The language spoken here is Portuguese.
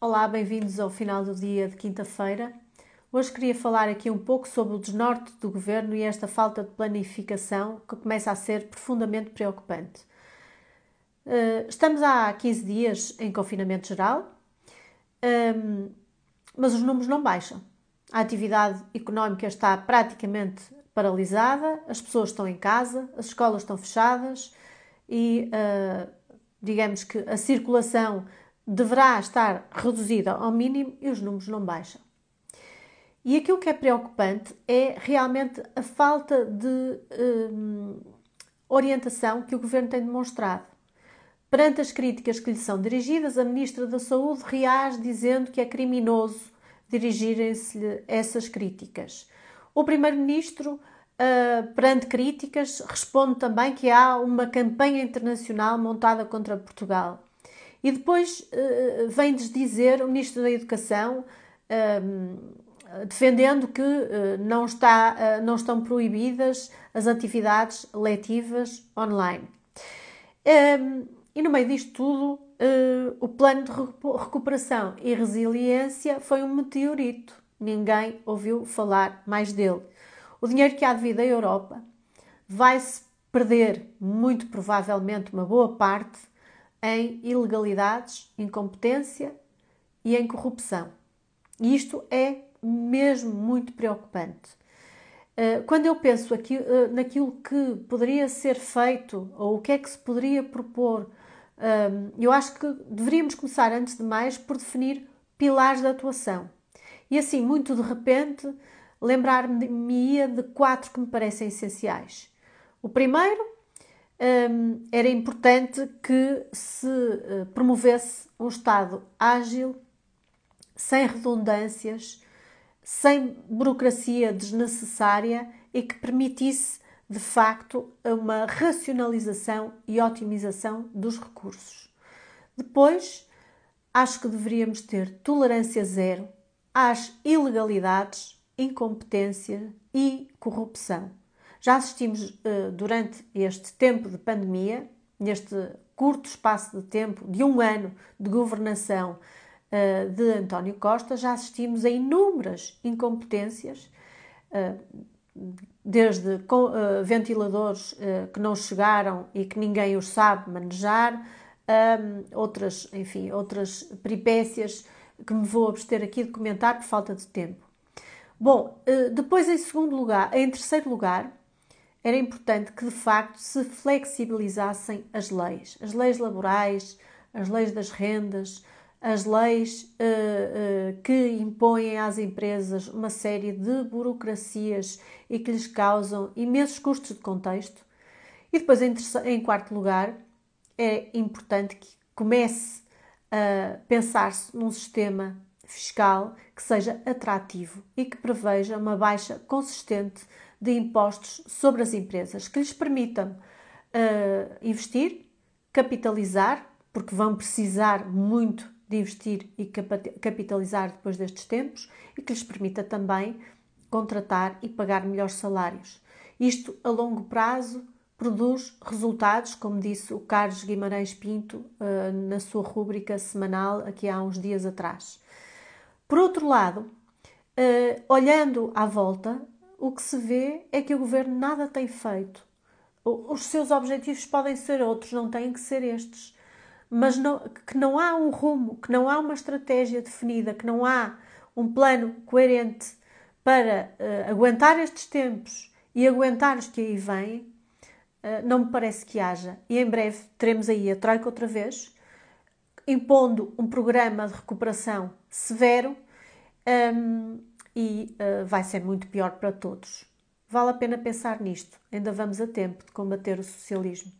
Olá, bem-vindos ao final do dia de quinta-feira. Hoje queria falar aqui um pouco sobre o desnorte do governo e esta falta de planificação que começa a ser profundamente preocupante. Eh, estamos há 15 dias em confinamento geral, ehm, mas os números não baixam. A atividade económica está praticamente paralisada, as pessoas estão em casa, as escolas estão fechadas e, eh, digamos que, a circulação deverá estar reduzida ao mínimo e os números não baixam. E aquilo que é preocupante é realmente a falta de hum, orientação que o governo tem demonstrado. Perante as críticas que lhe são dirigidas, a Ministra da Saúde reage dizendo que é criminoso dirigirem-se-lhe essas críticas. O Primeiro-Ministro, ah, perante críticas, responde também que há uma campanha internacional montada contra Portugal. E depois uh, vem desdizer o Ministro da Educação, uh, defendendo que uh, não, está, não estão proibidas as atividades letivas online. Ehm, e no meio disto tudo, o plano de recuperação e resiliência foi um meteorito. Ninguém ouviu falar mais dele. O dinheiro que há devido à Europa vai-se perder, muito provavelmente, uma boa parte em ilegalidades, incompetência e em corrupção. E isto é mesmo muito preocupante. Eh, quando eu penso aqui, eh, naquilo que poderia ser feito ou o que é que se poderia propor, ehm, eu acho que deveríamos começar, antes de mais, por definir pilares de atuação. E assim, muito de repente, lembrar-me ia de quatro que me parecem essenciais. O primeiro era importante que se eh, promovesse um Estado ágil, sem redundâncias, sem burocracia desnecessária e que permitisse, de facto, uma racionalização e otimização dos recursos. Depois, acho que deveríamos ter tolerância zero às ilegalidades, incompetência e corrupção. Já assistimos eh, durante este tempo de pandemia, neste curto espaço de tempo, de um ano de governação eh, de António Costa, já assistimos a inúmeras incompetências, eh, desde ventiladores que não chegaram e que ninguém os sabe manejar, hum, outras, enfim, outras peripécias que me vou abster aqui de comentar por falta de tempo. Bom, depois em segundo lugar, em terceiro lugar, era importante que de facto se flexibilizassem as leis, as leis laborais, as leis das rendas, as leis uh, uh, que impõem às empresas uma série de burocracias e que lhes causam imensos custos de contexto. E depois, em, em quarto lugar, é importante que comece a pensar-se num sistema fiscal que seja atrativo e que preveja uma baixa consistente de impostos sobre as empresas, que lhes permitam uh, investir, capitalizar, porque vão precisar muito de investir e capitalizar depois destes tempos, e que lhes permita também contratar e pagar melhores salários. Isto a longo prazo produz resultados, como disse o Carlos Guimarães Pinto uh, na sua rúbrica semanal aqui há uns dias atrás. Por outro lado, uh, olhando à volta, o que se vê é que o governo nada tem feito. Os seus objetivos podem ser outros, não têm que ser estes. Mas não, que não há um rumo, que não há uma estratégia definida, que não há um plano coerente para uh, aguentar estes tempos e aguentar os que aí vêm, uh, não me parece que haja. E em breve teremos aí a Troika outra vez, impondo um programa de recuperação severo. Um, ehm, e uh, vai ser muito pior para todos. Vale a pena pensar nisto, ainda vamos a tempo de combater o socialismo.